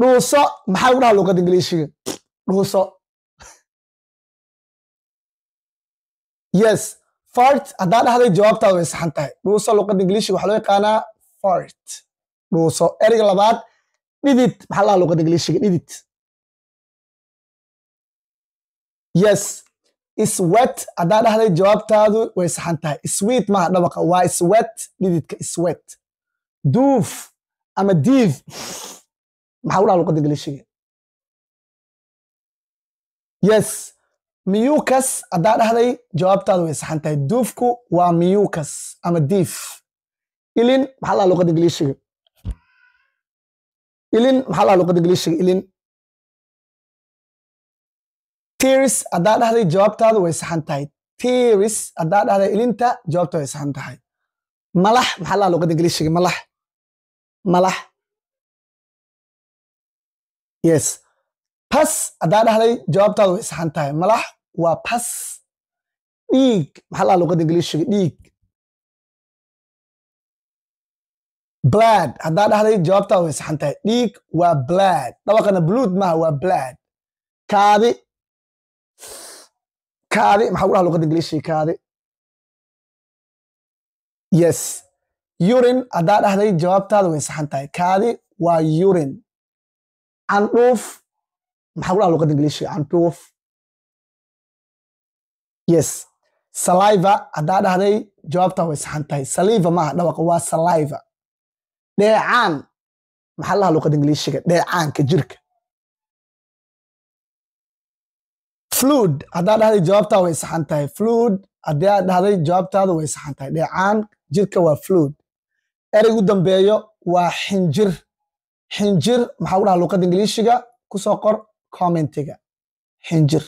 dhuuso maxaa ugu dhaha luuqad ingiliishiga dhuuso yes fart haddaa dhahday jawaabtaada way saxan tahay dhuuso luuqad ingiliishiga waxaa loo yaqaanaa fart dhuuso ereyga labaad dhidid maxaa lahaa luuqad ingiliishiga dhidid yes iswet haddaa dhahday jawaabtaadu way saxan tahay sweet maaha dhabaqa waa iswet dhididka iswet duuf ama diif maxaa u dhaa luqadda ingiliishiga yes miyukas haddaa dhahday jawaabtaadu way saxan tahay duufku waa miyukas ama diif ilin maxaa laha luqadda ingiliishiga ilin maxaa laha luqadda ingiliishiga ilin tiris haddaa dhahday jawaabtaadu way saxan tahay tiris haddaa dhahday ilinta jawaabta way saxan tahay malax maxaa laha luqadda ingiliishiga malax malax yes bas haddaa dhahday jawaabtaadu way saxan tahay malax waa pas dhiig maxaa laa luqada ingiliishiga dhiig blad haddaa dhahday jawaabtaadu way saxan tahay dhiig waa blad dabaqana bluud maaha waa blad kaadi kaadi maxaa ugu dhaha luqada ingiliishiga kaadi yes urin haddaa dhahday jawaabtaadu way saxan tahay kaadi waa urin candhuuf maxaa kudhaha luqada ingiliishiga candhuuf yes saliva haddaa dhahday jawaabtaa way saxan tahay saliva maaha dhawaqa waa saliva dheecaan maxaa laha luqada dheecaanka jirka flud haddaa dhahday jawaabtaa way saxan tahay fluid haddaa dhahday jawaabtaada way saxan tahay dheecaan jirka waa fluid ereygu dambeeyo waa xinjir xinjir maxaa u dhaha luuqadda ingiliishiga kusoo qor commentiga xinjir